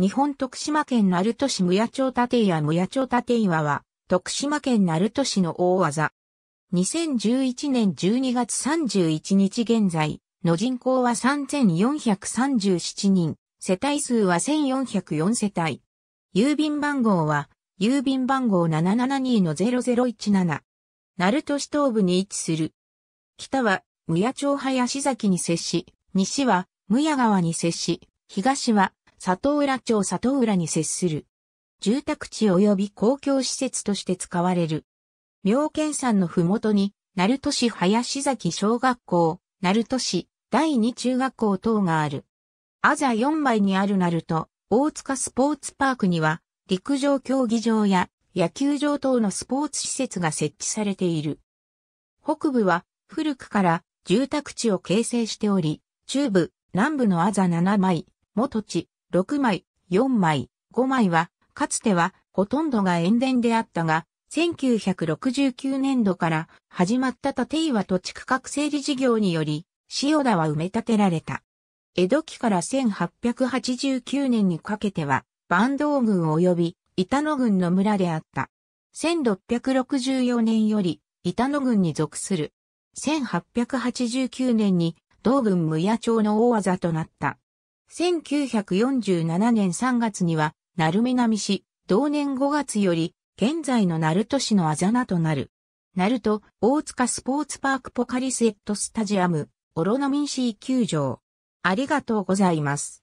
日本徳島県鳴門市村町立岩村町立岩は、徳島県鳴門市の大技。2011年12月31日現在の人口は3437人、世帯数は1404世帯。郵便番号は、郵便番号772-0017。鳴門市東部に位置する。北は、宮町林崎に接し、西は、無谷川に接し、東は、里浦町里浦に接する。住宅地及び公共施設として使われる。妙見山のふもとに、鳴門市林崎小学校、鳴門市第二中学校等がある。あざ4枚にある鳴門、大塚スポーツパークには、陸上競技場や野球場等のスポーツ施設が設置されている。北部は古くから住宅地を形成しており、中部、南部のあざ7枚、元地、6枚、4枚、5枚は、かつてはほとんどが塩田であったが、1969年度から始まった立岩土地区画整理事業により、塩田は埋め立てられた。江戸期から1889年にかけては、坂東郡及び板野郡の村であった。1664年より板野郡に属する。1889年に同郡無野町の大技となった。1947年3月には、鳴南市、同年5月より、現在の鳴門市のあざなとなる。鳴門、大塚スポーツパークポカリスエットスタジアム、オロナミンシー球場。ありがとうございます。